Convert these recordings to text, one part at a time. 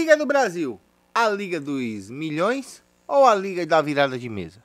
Liga do Brasil, a Liga dos Milhões ou a Liga da Virada de Mesa?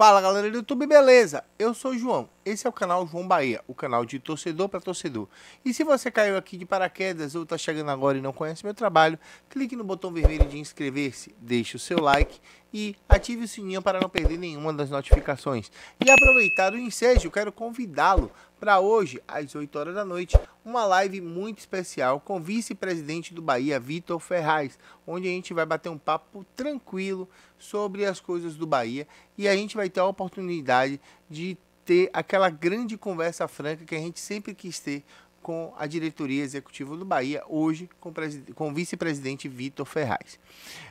Fala galera do YouTube, beleza? Eu sou o João, esse é o canal João Bahia, o canal de torcedor para torcedor. E se você caiu aqui de paraquedas ou está chegando agora e não conhece meu trabalho, clique no botão vermelho de inscrever-se, deixe o seu like e ative o sininho para não perder nenhuma das notificações. E aproveitar o ensejo, quero convidá-lo para hoje, às 8 horas da noite, uma live muito especial com o vice-presidente do Bahia, Vitor Ferraz, onde a gente vai bater um papo tranquilo sobre as coisas do Bahia e a gente vai ter a oportunidade de ter aquela grande conversa franca que a gente sempre quis ter com a diretoria executiva do Bahia, hoje com, com o vice-presidente Vitor Ferraz.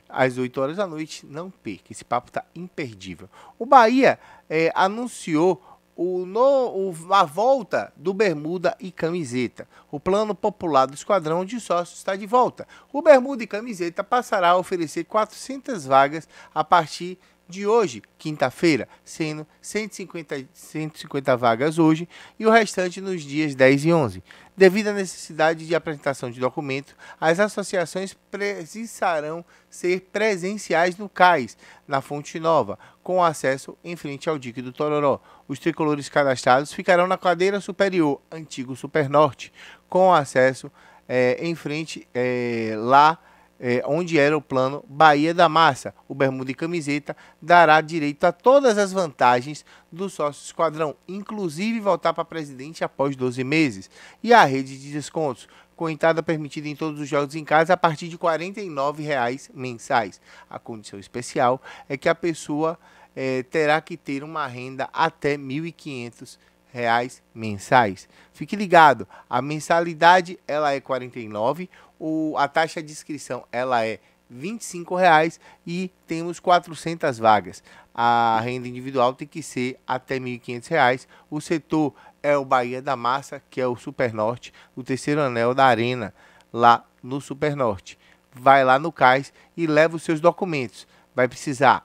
Às 8 horas da noite, não perca, esse papo está imperdível. O Bahia é, anunciou o, no, o, a volta do Bermuda e Camiseta. O plano popular do esquadrão de sócios está de volta. O Bermuda e Camiseta passará a oferecer 400 vagas a partir de hoje, quinta-feira, sendo 150, 150 vagas hoje e o restante nos dias 10 e 11. Devido à necessidade de apresentação de documento, as associações precisarão ser presenciais no CAIS, na Fonte Nova, com acesso em frente ao dique do Tororó. Os tricolores cadastrados ficarão na cadeira superior, antigo Supernorte, com acesso é, em frente é, lá é, onde era o plano Bahia da Massa. O bermuda e camiseta dará direito a todas as vantagens do sócio esquadrão, inclusive voltar para presidente após 12 meses. E a rede de descontos, com entrada permitida em todos os jogos em casa a partir de R$ 49,00 mensais. A condição especial é que a pessoa é, terá que ter uma renda até R$ 1.500 reais mensais. Fique ligado, a mensalidade ela é 49, o, a taxa de inscrição ela é 25 reais e temos 400 vagas. A renda individual tem que ser até 1.500 reais. O setor é o Bahia da Massa, que é o Super Norte, o terceiro anel da Arena, lá no Super Norte. Vai lá no CAIS e leva os seus documentos. Vai precisar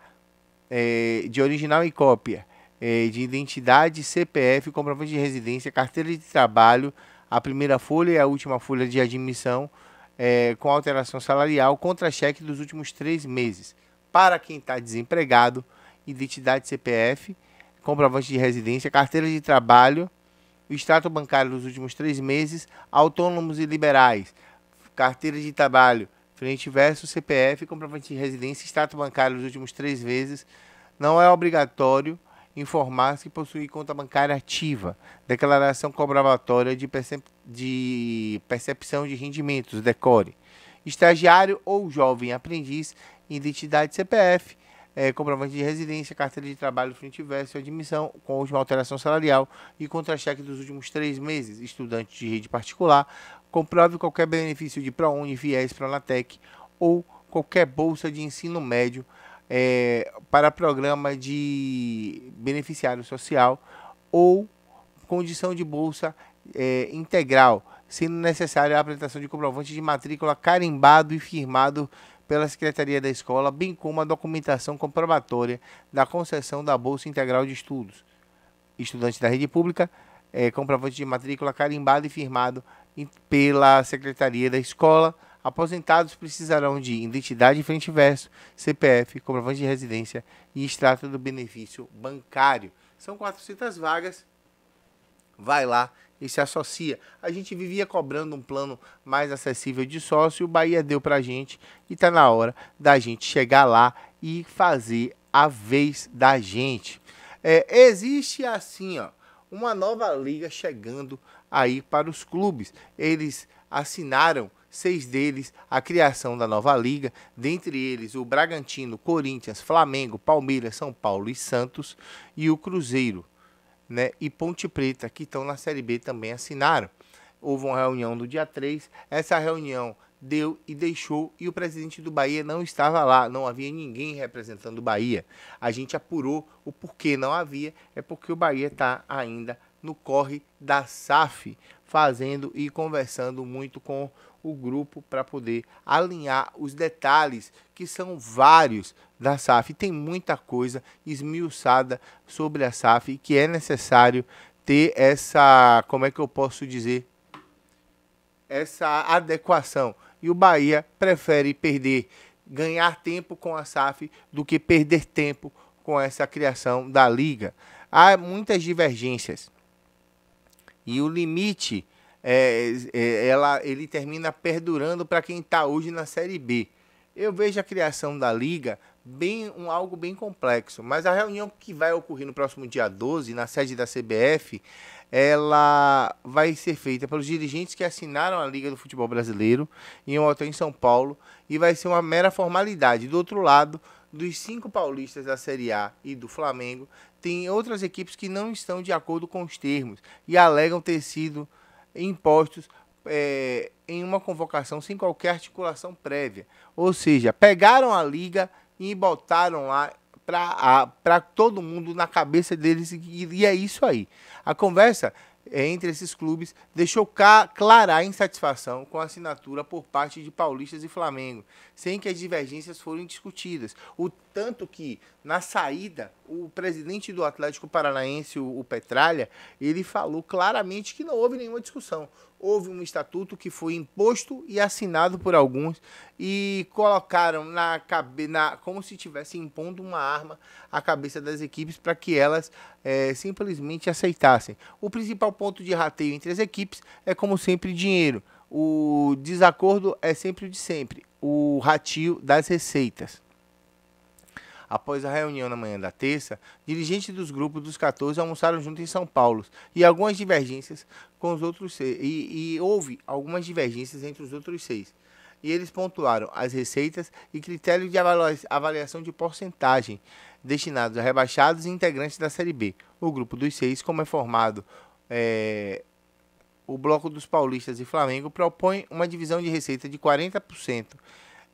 é, de original e cópia é, de identidade, CPF, comprovante de residência, carteira de trabalho, a primeira folha e a última folha de admissão, é, com alteração salarial, contra-cheque dos últimos três meses. Para quem está desempregado, identidade CPF, comprovante de residência, carteira de trabalho, o extrato bancário dos últimos três meses, autônomos e liberais, carteira de trabalho, frente verso CPF, comprovante de residência, extrato bancário dos últimos três meses. Não é obrigatório informasse que possuía conta bancária ativa, declaração cobravatória de, percep de percepção de rendimentos, decore, estagiário ou jovem aprendiz, identidade CPF, é, comprovante de residência, carteira de trabalho, frente verso, admissão com última alteração salarial e contra-cheque dos últimos três meses, estudante de rede particular, comprove qualquer benefício de ProUni, FIES, Pronatec ou qualquer bolsa de ensino médio é, para programa de beneficiário social ou condição de bolsa é, integral, sendo necessária a apresentação de comprovante de matrícula carimbado e firmado pela Secretaria da Escola, bem como a documentação comprobatória da concessão da Bolsa Integral de Estudos. Estudante da rede pública, é, comprovante de matrícula carimbado e firmado em, pela Secretaria da Escola Aposentados precisarão de identidade frente e verso, CPF, comprovante de residência e extrato do benefício bancário. São 400 vagas. Vai lá e se associa. A gente vivia cobrando um plano mais acessível de sócio, o Bahia deu para a gente e está na hora da gente chegar lá e fazer a vez da gente. É, existe assim, ó, uma nova liga chegando aí para os clubes. Eles assinaram seis deles a criação da nova liga, dentre eles o Bragantino, Corinthians, Flamengo, Palmeiras, São Paulo e Santos, e o Cruzeiro né, e Ponte Preta, que estão na Série B, também assinaram. Houve uma reunião no dia 3, essa reunião deu e deixou, e o presidente do Bahia não estava lá, não havia ninguém representando o Bahia. A gente apurou o porquê não havia, é porque o Bahia está ainda no corre da SAF, fazendo e conversando muito com o grupo para poder alinhar os detalhes, que são vários da SAF. Tem muita coisa esmiuçada sobre a SAF que é necessário ter essa, como é que eu posso dizer, essa adequação. E o Bahia prefere perder, ganhar tempo com a SAF do que perder tempo com essa criação da liga. Há muitas divergências. E o limite é, é, ela, ele termina perdurando para quem está hoje na Série B. Eu vejo a criação da liga bem um, algo bem complexo, mas a reunião que vai ocorrer no próximo dia 12 na sede da CBF, ela vai ser feita pelos dirigentes que assinaram a Liga do Futebol Brasileiro em um hotel em São Paulo e vai ser uma mera formalidade. Do outro lado, dos cinco paulistas da Série A e do Flamengo, tem outras equipes que não estão de acordo com os termos e alegam ter sido impostos é, em uma convocação sem qualquer articulação prévia. Ou seja, pegaram a liga e botaram lá para todo mundo na cabeça deles e, e é isso aí. A conversa é, entre esses clubes deixou clara a insatisfação com a assinatura por parte de paulistas e Flamengo, sem que as divergências foram discutidas. O tanto que, na saída o presidente do Atlético Paranaense, o Petralha, ele falou claramente que não houve nenhuma discussão. Houve um estatuto que foi imposto e assinado por alguns e colocaram na cabeça, como se estivesse impondo uma arma à cabeça das equipes para que elas é, simplesmente aceitassem. O principal ponto de rateio entre as equipes é, como sempre, dinheiro. O desacordo é sempre o de sempre, o ratio das receitas. Após a reunião na manhã da terça, dirigentes dos grupos dos 14 almoçaram junto em São Paulo e algumas divergências com os outros seis, e, e houve algumas divergências entre os outros seis. E eles pontuaram as receitas e critérios de avaliação de porcentagem destinados a rebaixados e integrantes da Série B. O grupo dos seis, como é formado é, o Bloco dos Paulistas e Flamengo propõe uma divisão de receita de 40%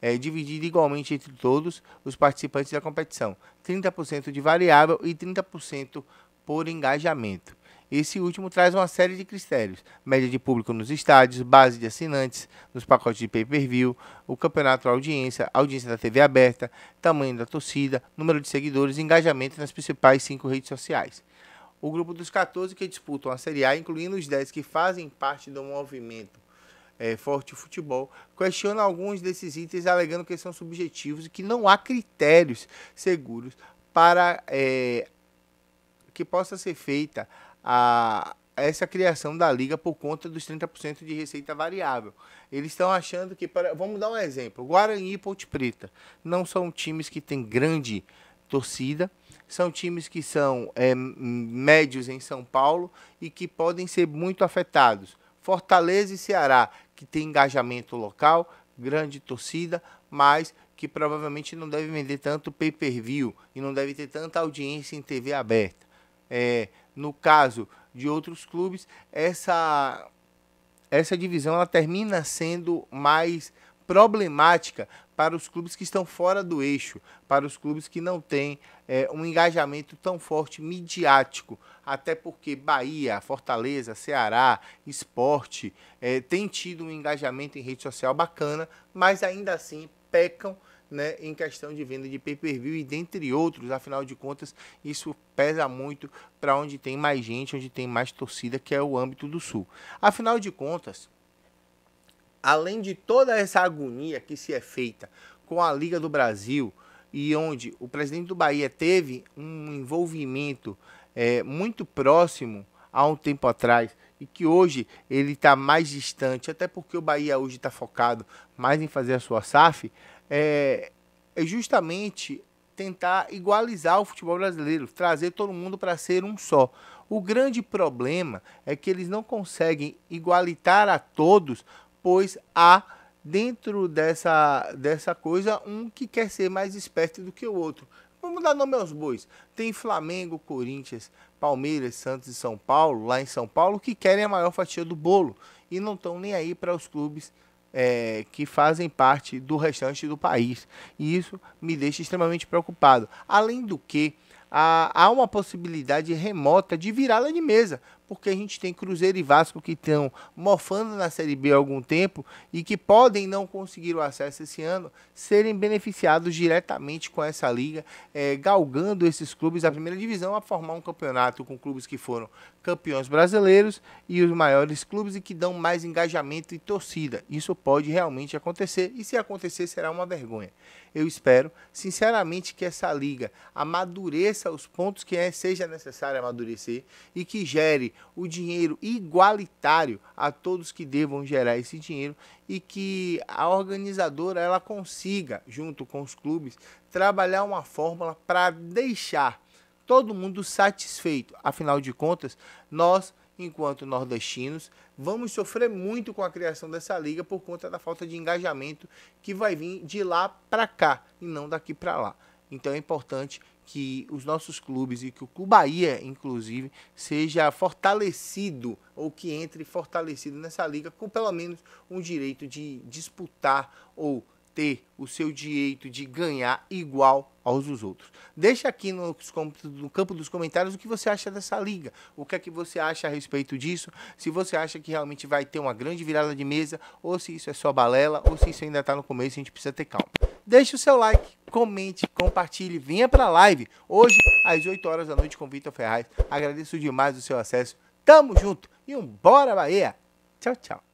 é, dividido igualmente entre todos os participantes da competição, 30% de variável e 30% por engajamento. Esse último traz uma série de critérios: média de público nos estádios, base de assinantes nos pacotes de pay-per-view, o campeonato audiência, audiência da TV aberta, tamanho da torcida, número de seguidores e engajamento nas principais cinco redes sociais. O grupo dos 14 que disputam a Série A, incluindo os 10 que fazem parte do movimento é, Forte Futebol, questiona alguns desses itens, alegando que são subjetivos e que não há critérios seguros para é, que possa ser feita a, essa criação da liga por conta dos 30% de receita variável. Eles estão achando que, para, vamos dar um exemplo, Guarani e Ponte Preta não são times que têm grande torcida, são times que são é, médios em São Paulo e que podem ser muito afetados. Fortaleza e Ceará, que tem engajamento local, grande torcida, mas que provavelmente não deve vender tanto pay-per-view e não deve ter tanta audiência em TV aberta. É, no caso de outros clubes, essa, essa divisão ela termina sendo mais problemática para os clubes que estão fora do eixo, para os clubes que não têm é, um engajamento tão forte midiático, até porque Bahia, Fortaleza, Ceará, Esporte é, têm tido um engajamento em rede social bacana, mas ainda assim pecam né, em questão de venda de pay-per-view e dentre outros, afinal de contas, isso pesa muito para onde tem mais gente, onde tem mais torcida, que é o âmbito do Sul. Afinal de contas, além de toda essa agonia que se é feita com a Liga do Brasil e onde o presidente do Bahia teve um envolvimento é, muito próximo há um tempo atrás e que hoje ele está mais distante, até porque o Bahia hoje está focado mais em fazer a sua SAF, é, é justamente tentar igualizar o futebol brasileiro, trazer todo mundo para ser um só. O grande problema é que eles não conseguem igualitar a todos pois há dentro dessa, dessa coisa um que quer ser mais esperto do que o outro. Vamos dar nome aos bois. Tem Flamengo, Corinthians, Palmeiras, Santos e São Paulo, lá em São Paulo, que querem a maior fatia do bolo e não estão nem aí para os clubes é, que fazem parte do restante do país. E isso me deixa extremamente preocupado. Além do que, há, há uma possibilidade remota de virada de mesa, porque a gente tem Cruzeiro e Vasco que estão mofando na Série B há algum tempo e que podem não conseguir o acesso esse ano, serem beneficiados diretamente com essa liga, é, galgando esses clubes da primeira divisão a formar um campeonato com clubes que foram campeões brasileiros e os maiores clubes e que dão mais engajamento e torcida. Isso pode realmente acontecer e se acontecer será uma vergonha. Eu espero, sinceramente, que essa liga amadureça os pontos que é, seja necessário amadurecer e que gere o dinheiro igualitário a todos que devam gerar esse dinheiro e que a organizadora ela consiga, junto com os clubes, trabalhar uma fórmula para deixar todo mundo satisfeito. Afinal de contas, nós enquanto nordestinos, vamos sofrer muito com a criação dessa liga por conta da falta de engajamento que vai vir de lá para cá e não daqui para lá. Então é importante que os nossos clubes e que o Clube Bahia, inclusive, seja fortalecido ou que entre fortalecido nessa liga com pelo menos um direito de disputar ou ter o seu direito de ganhar igual aos dos outros. Deixa aqui no, no, campo dos comentários o que você acha dessa liga, o que é que você acha a respeito disso, se você acha que realmente vai ter uma grande virada de mesa, ou se isso é só balela, ou se isso ainda está no começo e a gente precisa ter calma. Deixe o seu like, comente, compartilhe, venha para a live, hoje às 8 horas da noite com Vitor Ferraz. Agradeço demais o seu acesso, tamo junto e um bora Bahia! Tchau, tchau!